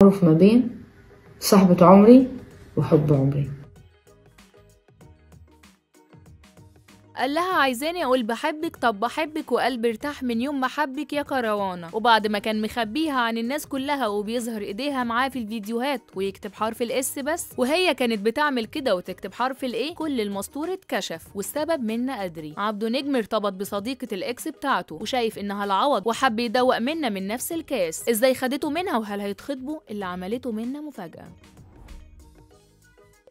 تعارف ما بين صاحبة عمري وحب عمري قال لها عايزاني اقول بحبك طب بحبك وقلبي ارتاح من يوم ما حبك يا كروانه وبعد ما كان مخبيها عن الناس كلها وبيظهر ايديها معاه في الفيديوهات ويكتب حرف الاس بس وهي كانت بتعمل كده وتكتب حرف الايه كل المستور اتكشف والسبب منا ادري عبده نجم ارتبط بصديقه الاكس بتاعته وشايف انها العوض وحب يدوق منا من نفس الكاس ازاي خدته منها وهل هيتخطبوا اللي عملته منا مفاجاه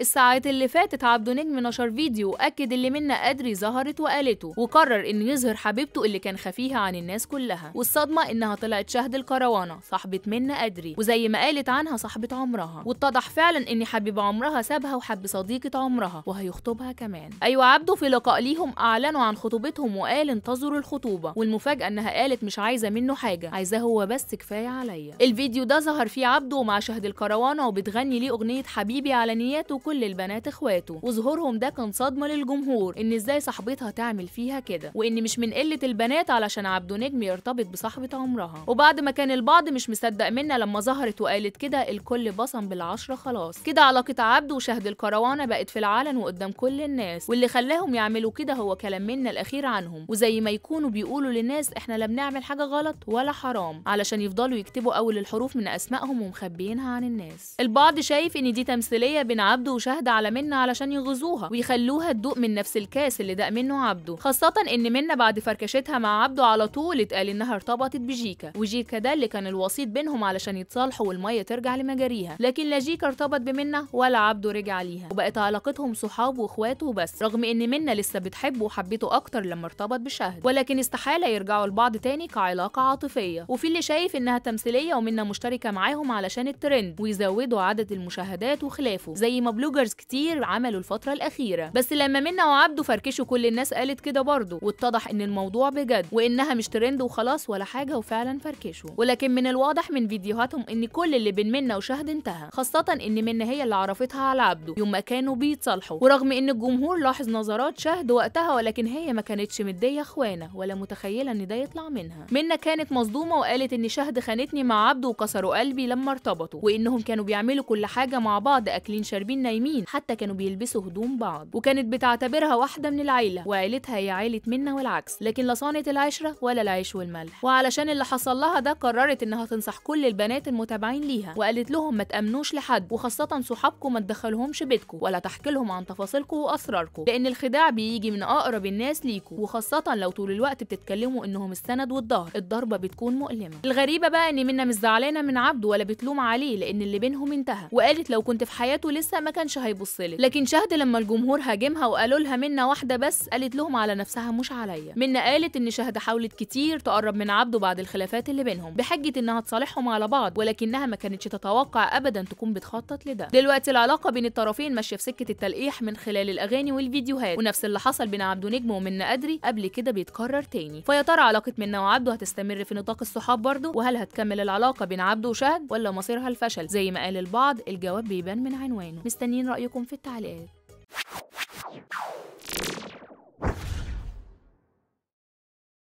الساعات اللي فاتت عبده نجم نشر فيديو أكد اللي منا أدري ظهرت وقالته وقرر إنه يظهر حبيبته اللي كان خفيها عن الناس كلها والصدمة إنها طلعت شهد الكروانة صاحبة منا أدري وزي ما قالت عنها صاحبة عمرها واتضح فعلا إن حبيب عمرها سابها وحب صديقة عمرها وهيخطبها كمان أيوة عبده في لقاء ليهم أعلنوا عن خطوبتهم وقال انتظروا الخطوبة والمفاجأة إنها قالت مش عايزة منه حاجة عايزاه هو بس كفاية عليا الفيديو ده ظهر فيه عبده مع شهد الكروانة وبتغني ليه أغنية حبيبي على نياته كل البنات اخواته وظهورهم ده كان صدمه للجمهور ان ازاي صاحبتها تعمل فيها كده وان مش من قله البنات علشان عبده نجم يرتبط بصاحبه عمرها وبعد ما كان البعض مش مصدق منا لما ظهرت وقالت كده الكل بصم بالعشره خلاص كده علاقه عبده وشهد الكروانه بقت في العلن وقدام كل الناس واللي خلاهم يعملوا كده هو كلام منا الاخير عنهم وزي ما يكونوا بيقولوا للناس احنا لا بنعمل حاجه غلط ولا حرام علشان يفضلوا يكتبوا اول الحروف من اسمائهم ومخبيينها عن الناس البعض شايف ان دي تمثيليه بين عبده وشهد على منة علشان يغزوها ويخلوها تدوق من نفس الكاس اللي داق منه عبده خاصة ان منة بعد فركشتها مع عبده على طول اتقال انها ارتبطت بجيكا وجيكا ده اللي كان الوسيط بينهم علشان يتصالحوا والمية ترجع لمجاريها لكن لا جيكا ارتبط بمنة ولا عبده رجع ليها وبقت علاقتهم صحاب واخواته وبس رغم ان منة لسه بتحبه وحبته اكتر لما ارتبط بشهد ولكن استحالة يرجعوا لبعض تاني كعلاقة عاطفية وفي اللي شايف انها تمثيلية ومنة مشتركة معاهم علشان الترند ويزودوا عدد المشاهدات وخلافه زي ما بلوجرز كتير عملوا الفترة الأخيرة بس لما منا وعبده فركشوا كل الناس قالت كده برضه واتضح إن الموضوع بجد وإنها مش ترند وخلاص ولا حاجة وفعلا فركشوا ولكن من الواضح من فيديوهاتهم إن كل اللي بين منا وشهد انتهى خاصة إن منا هي اللي عرفتها على عبده يوم ما كانوا بيتصالحوا ورغم إن الجمهور لاحظ نظرات شهد وقتها ولكن هي ما كانتش مدية إخوانة ولا متخيلة إن ده يطلع منها منا كانت مصدومة وقالت إن شهد خانتني مع عبده وكسروا قلبي لما ارتبطوا وإنهم كانوا بيعملوا كل حاجة مع بعض أكلين شاربين نايمين حتى كانوا بيلبسوا هدوم بعض وكانت بتعتبرها واحدة من العيلة وعيلتها هي عيلة منا والعكس لكن لا صانت العشرة ولا العيش والملح وعلشان اللي حصل لها ده قررت انها تنصح كل البنات المتابعين ليها وقالت لهم ما تأمنوش لحد وخاصة صحابكم ما تدخلهمش بيتكم ولا تحكي لهم عن تفاصيلكم وأسراركم لأن الخداع بيجي من أقرب الناس ليكم وخاصة لو طول الوقت بتتكلموا انهم السند والظهر الضربة بتكون مؤلمة الغريبة بقى ان منا مش زعلانة من عبده ولا بتلوم عليه لأن اللي بينهم انتهى وقالت لو كنت في حياته لسه ما كان كانش هيبص لك لكن شهد لما الجمهور هاجمها وقالوا لها منا واحده بس قالت لهم على نفسها مش عليا منا قالت ان شهد حاولت كتير تقرب من عبده بعد الخلافات اللي بينهم بحجه انها تصالحهم على بعض ولكنها ما كانتش تتوقع ابدا تكون بتخطط لده دلوقتي العلاقه بين الطرفين ماشيه في سكه التلقيح من خلال الاغاني والفيديوهات ونفس اللي حصل بين عبده نجم ومنا قدري قبل كده بيتكرر تاني فيا ترى علاقه منا وعبده هتستمر في نطاق الصحاب برضه وهل هتكمل العلاقه بين عبده وشهد ولا مصيرها الفشل زي ما قال البعض الجواب بيبان من عنوانه مستني مستنين رأيكم في التعليقات